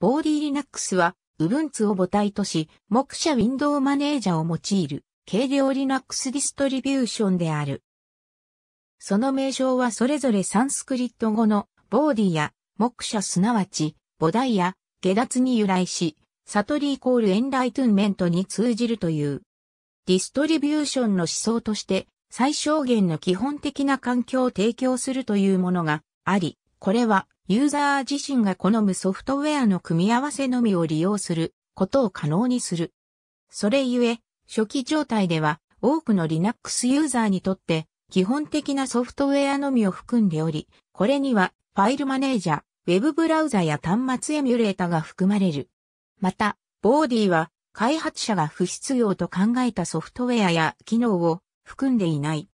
ボーディリナックスは、Ubuntu を母体とし、目者ウィンドウマネージャーを用いる、軽量リナックスディストリビューションである。その名称はそれぞれサンスクリット語の、ボーディや、目者すなわち、母体や、下脱に由来し、サリーイコールエンライトゥンメントに通じるという。ディストリビューションの思想として、最小限の基本的な環境を提供するというものがあり、これはユーザー自身が好むソフトウェアの組み合わせのみを利用することを可能にする。それゆえ、初期状態では多くの Linux ユーザーにとって基本的なソフトウェアのみを含んでおり、これにはファイルマネージャー、ウェブブラウザや端末エミュレータが含まれる。また、ボーディは開発者が不必要と考えたソフトウェアや機能を含んでいない。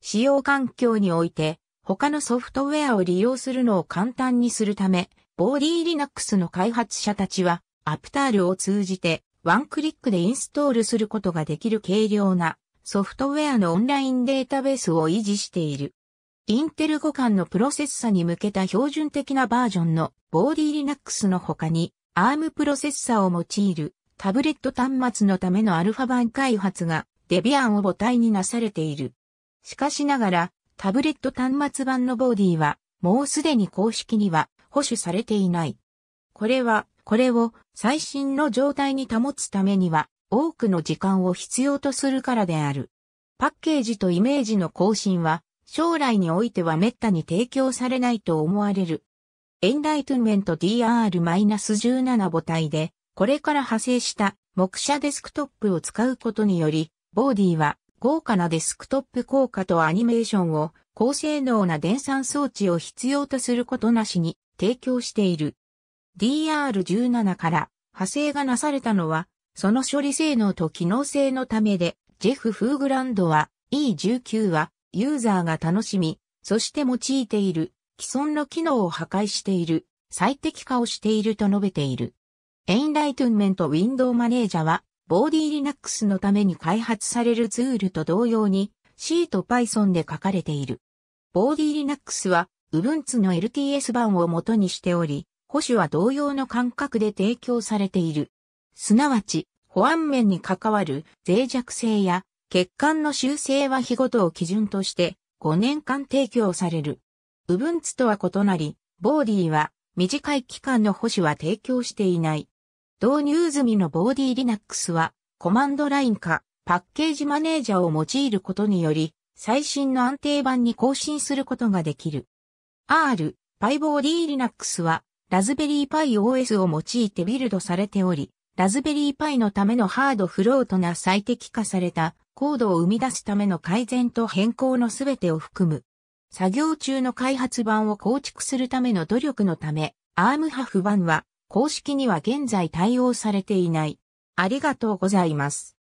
使用環境において他のソフトウェアを利用するのを簡単にするため、ボーディーリナックスの開発者たちは、アプタールを通じて、ワンクリックでインストールすることができる軽量なソフトウェアのオンラインデータベースを維持している。インテル互換のプロセッサに向けた標準的なバージョンのボーディーリナックスの他に ARM プロセッサを用いるタブレット端末のためのアルファ版開発がデビアンを母体になされている。しかしながらタブレット端末版のボディは、もうすでに公式には保守されていない。これは、これを最新の状態に保つためには、多くの時間を必要とするからである。パッケージとイメージの更新は、将来においては滅多に提供されないと思われる。エンライトメント DR-17 母体で、これから派生した目写デスクトップを使うことにより、ボーディは豪華なデスクトップ効果とアニメーションを高性能な電算装置を必要とすることなしに提供している。DR17 から派生がなされたのは、その処理性能と機能性のためで、ジェフ・フーグランドは E19 はユーザーが楽しみ、そして用いている既存の機能を破壊している、最適化をしていると述べている。エインライトゥンメントウィンドウマネージャはボーディーリナックスのために開発されるツールと同様に C と Python で書かれている。ボーディーリナックスは Ubuntu の LTS 版を元にしており、保守は同様の感覚で提供されている。すなわち、保安面に関わる脆弱性や欠陥の修正は日ごとを基準として5年間提供される。Ubuntu とは異なり、ボーディーは短い期間の保守は提供していない。導入済みのーディー l i n u x は、コマンドラインか、パッケージマネージャーを用いることにより、最新の安定版に更新することができる。R、PyBodyLinux は、ラズベリーパイ OS を用いてビルドされており、ラズベリーパイのためのハードフロートな最適化されたコードを生み出すための改善と変更のすべてを含む。作業中の開発版を構築するための努力のため、アームハフ版は公式には現在対応されていない。ありがとうございます。